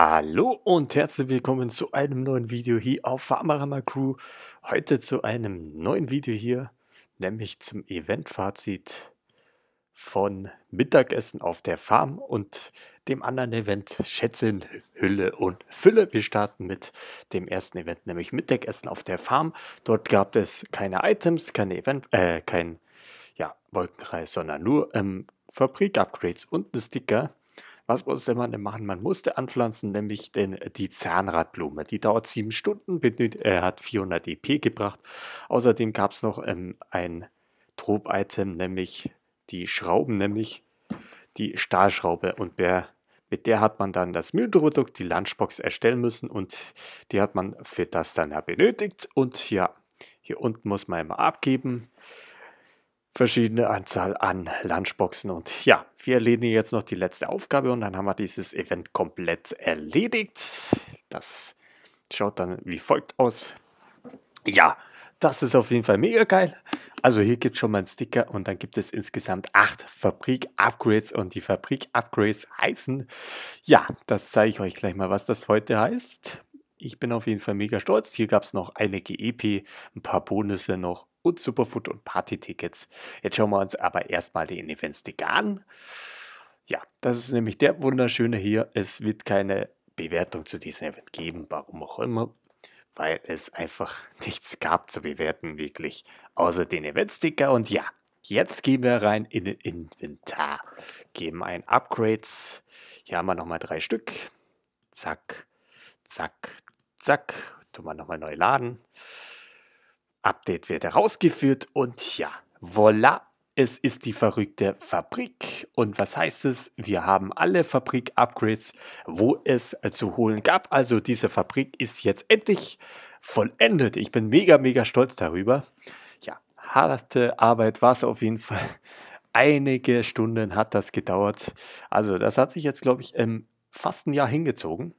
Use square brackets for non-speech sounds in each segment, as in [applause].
Hallo und herzlich willkommen zu einem neuen Video hier auf Farmerama Crew. Heute zu einem neuen Video hier, nämlich zum Event-Fazit von Mittagessen auf der Farm und dem anderen Event Schätze in Hülle und Fülle. Wir starten mit dem ersten Event, nämlich Mittagessen auf der Farm. Dort gab es keine Items, keine Event, äh, kein ja, Wolkenkreis, sondern nur ähm, Fabrik-Upgrades und ein Sticker was musste man denn machen? Man musste anpflanzen, nämlich den, äh, die Zahnradblume. Die dauert sieben Stunden, äh, hat 400 EP gebracht. Außerdem gab es noch ähm, ein Trop-Item, nämlich die Schrauben, nämlich die Stahlschraube. Und wer, mit der hat man dann das Müllprodukt, die Lunchbox erstellen müssen und die hat man für das dann ja benötigt. Und ja, hier unten muss man immer abgeben verschiedene Anzahl an Lunchboxen. Und ja, wir erledigen jetzt noch die letzte Aufgabe und dann haben wir dieses Event komplett erledigt. Das schaut dann wie folgt aus. Ja, das ist auf jeden Fall mega geil. Also hier gibt es schon mal einen Sticker und dann gibt es insgesamt acht Fabrik-Upgrades und die Fabrik-Upgrades heißen, ja, das zeige ich euch gleich mal, was das heute heißt. Ich bin auf jeden Fall mega stolz. Hier gab es noch eine EP, ein paar Bonusse noch und Superfood und Party-Tickets. Jetzt schauen wir uns aber erstmal den Events-Tick an. Ja, das ist nämlich der wunderschöne hier. Es wird keine Bewertung zu diesem Event geben, warum auch immer, weil es einfach [laughs] nichts gab zu bewerten, wirklich, außer den Event-Sticker. Und ja, jetzt gehen wir rein in den Inventar, geben ein Upgrades. Hier haben wir nochmal drei Stück. Zack, zack, zack. Tun wir nochmal neu laden. Update wird herausgeführt und ja, voila, es ist die verrückte Fabrik. Und was heißt es? Wir haben alle Fabrik-Upgrades, wo es zu holen gab. Also diese Fabrik ist jetzt endlich vollendet. Ich bin mega, mega stolz darüber. Ja, harte Arbeit war es auf jeden Fall. Einige Stunden hat das gedauert. Also das hat sich jetzt, glaube ich, ähm, fast ein Jahr hingezogen.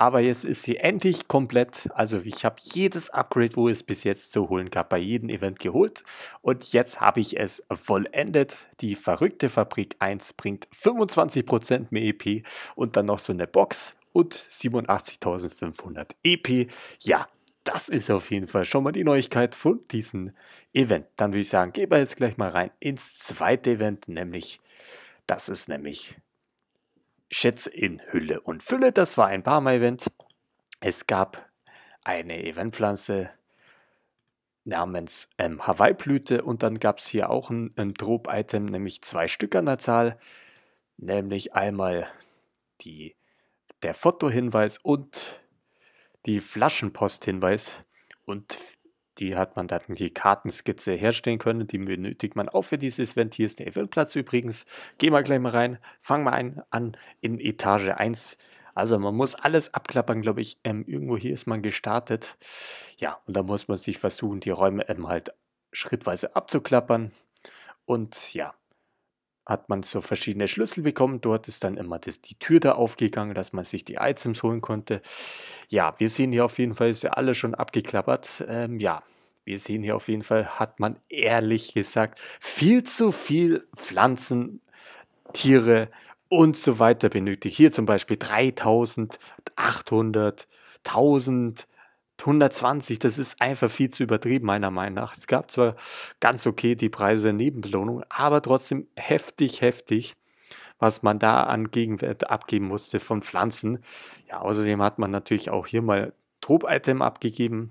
Aber jetzt ist sie endlich komplett. Also ich habe jedes Upgrade, wo es bis jetzt zu holen gab, bei jedem Event geholt. Und jetzt habe ich es vollendet. Die verrückte Fabrik 1 bringt 25% mehr EP und dann noch so eine Box und 87.500 EP. Ja, das ist auf jeden Fall schon mal die Neuigkeit von diesem Event. Dann würde ich sagen, gehen wir jetzt gleich mal rein ins zweite Event, nämlich das ist nämlich Schätze in Hülle und Fülle. Das war ein Parma-Event. Es gab eine Eventpflanze namens ähm, Hawaii-Blüte und dann gab es hier auch ein, ein Drop-Item, nämlich zwei Stück an der Zahl, nämlich einmal die, der Fotohinweis und die Flaschenpost-Hinweis und die hat man dann die Kartenskizze herstellen können. Die benötigt man auch für dieses Ventil. Hier ist der Eventplatz übrigens. Gehen wir gleich mal rein. Fangen wir ein, an in Etage 1. Also man muss alles abklappern, glaube ich. Ähm, irgendwo hier ist man gestartet. Ja, und da muss man sich versuchen, die Räume ähm, halt schrittweise abzuklappern. Und ja, hat man so verschiedene Schlüssel bekommen. Dort ist dann immer das, die Tür da aufgegangen, dass man sich die Items holen konnte. Ja, wir sehen hier auf jeden Fall, ist ja alles schon abgeklappert. Ähm, ja, wir sehen hier auf jeden Fall, hat man ehrlich gesagt viel zu viel Pflanzen, Tiere und so weiter benötigt. Hier zum Beispiel 3800, 1000, 120, das ist einfach viel zu übertrieben, meiner Meinung nach. Es gab zwar ganz okay die Preise Nebenbelohnung, aber trotzdem heftig, heftig, was man da an Gegenwert abgeben musste von Pflanzen. Ja, außerdem hat man natürlich auch hier mal Trop-Item abgegeben.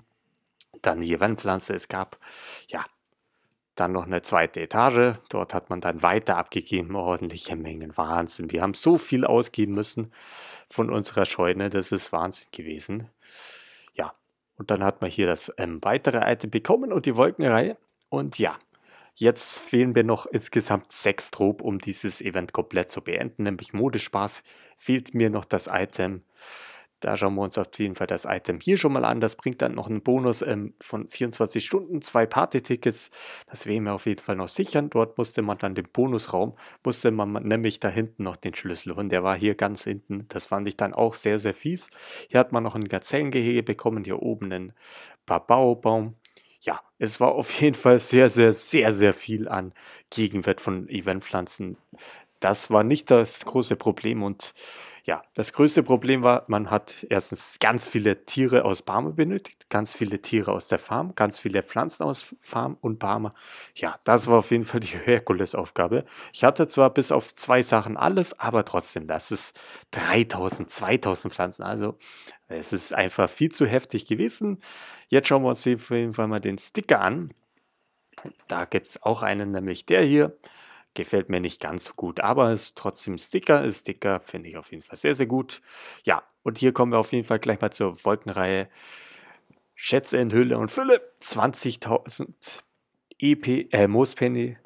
Dann hier Wandpflanze, es gab ja dann noch eine zweite Etage. Dort hat man dann weiter abgegeben, ordentliche Mengen. Wahnsinn. Wir haben so viel ausgeben müssen von unserer Scheune, das ist Wahnsinn gewesen. Und dann hat man hier das ähm, weitere Item bekommen und die Wolkenreihe. Und ja, jetzt fehlen mir noch insgesamt sechs Trop, um dieses Event komplett zu beenden. Nämlich Modespaß fehlt mir noch das Item da schauen wir uns auf jeden Fall das Item hier schon mal an. Das bringt dann noch einen Bonus ähm, von 24 Stunden, zwei Party-Tickets. Das werden wir auf jeden Fall noch sichern. Dort musste man dann den Bonusraum, musste man nämlich da hinten noch den Schlüssel und der war hier ganz hinten. Das fand ich dann auch sehr, sehr fies. Hier hat man noch ein Gazellengehege bekommen, hier oben einen Babaubaum. Ja, es war auf jeden Fall sehr, sehr, sehr, sehr viel an Gegenwert von Eventpflanzen das war nicht das große Problem. Und ja, das größte Problem war, man hat erstens ganz viele Tiere aus Barmer benötigt, ganz viele Tiere aus der Farm, ganz viele Pflanzen aus Farm und Barmer. Ja, das war auf jeden Fall die [laughs] Herkulesaufgabe. Ich hatte zwar bis auf zwei Sachen alles, aber trotzdem, das ist 3000, 2000 Pflanzen. Also, es ist einfach viel zu heftig gewesen. Jetzt schauen wir uns auf jeden Fall mal den Sticker an. Da gibt es auch einen, nämlich der hier. Gefällt mir nicht ganz so gut, aber ist trotzdem Sticker. Ist Sticker finde ich auf jeden Fall sehr, sehr gut. Ja, und hier kommen wir auf jeden Fall gleich mal zur Wolkenreihe. Schätze in Hülle und Fülle. 20.000 EP, äh, Moospenny,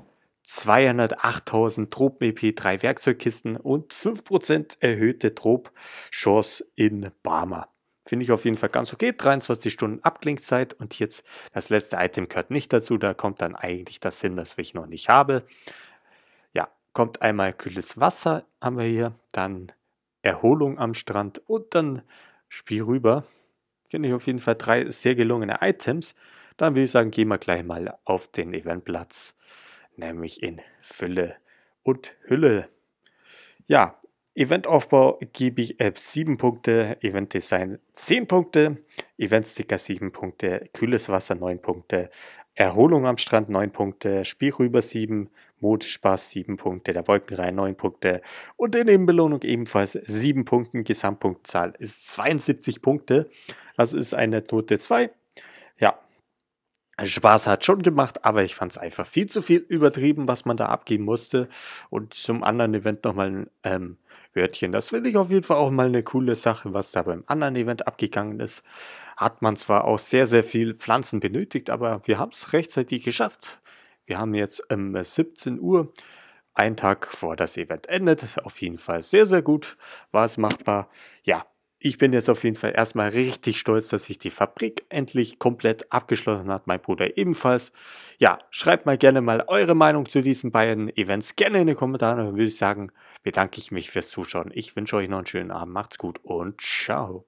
208.000 Tropen-EP, drei Werkzeugkisten und 5% erhöhte Trop-Chance in Barmer. Finde ich auf jeden Fall ganz okay. 23 Stunden Abklingzeit und jetzt das letzte Item gehört nicht dazu. Da kommt dann eigentlich das hin, das ich noch nicht habe kommt einmal kühles Wasser, haben wir hier, dann Erholung am Strand und dann Spiel rüber. Finde ich auf jeden Fall drei sehr gelungene Items. Dann würde ich sagen, gehen wir gleich mal auf den Eventplatz, nämlich in Fülle und Hülle. Ja, Eventaufbau gebe ich App 7 Punkte, Eventdesign 10 Punkte, Eventsticker 7 Punkte, kühles Wasser 9 Punkte, Erholung am Strand 9 Punkte, Spielrüber 7, Mut, Spaß 7 Punkte, der Wolkenreihe 9 Punkte und in Nebenbelohnung ebenfalls 7 Punkte. Gesamtpunktzahl ist 72 Punkte, Das ist eine tote 2. Ja, Spaß hat schon gemacht, aber ich fand es einfach viel zu viel übertrieben, was man da abgeben musste. Und zum anderen Event nochmal ein ähm, Wörtchen. Das finde ich auf jeden Fall auch mal eine coole Sache, was da beim anderen Event abgegangen ist. Hat man zwar auch sehr, sehr viel Pflanzen benötigt, aber wir haben es rechtzeitig geschafft. Wir haben jetzt ähm, 17 Uhr, einen Tag vor das Event endet. Auf jeden Fall sehr, sehr gut war es machbar. Ja, ich bin jetzt auf jeden Fall erstmal richtig stolz, dass sich die Fabrik endlich komplett abgeschlossen hat, mein Bruder ebenfalls. Ja, schreibt mal gerne mal eure Meinung zu diesen beiden Events gerne in die Kommentare. Dann würde ich sagen, bedanke ich mich fürs Zuschauen. Ich wünsche euch noch einen schönen Abend, macht's gut und ciao.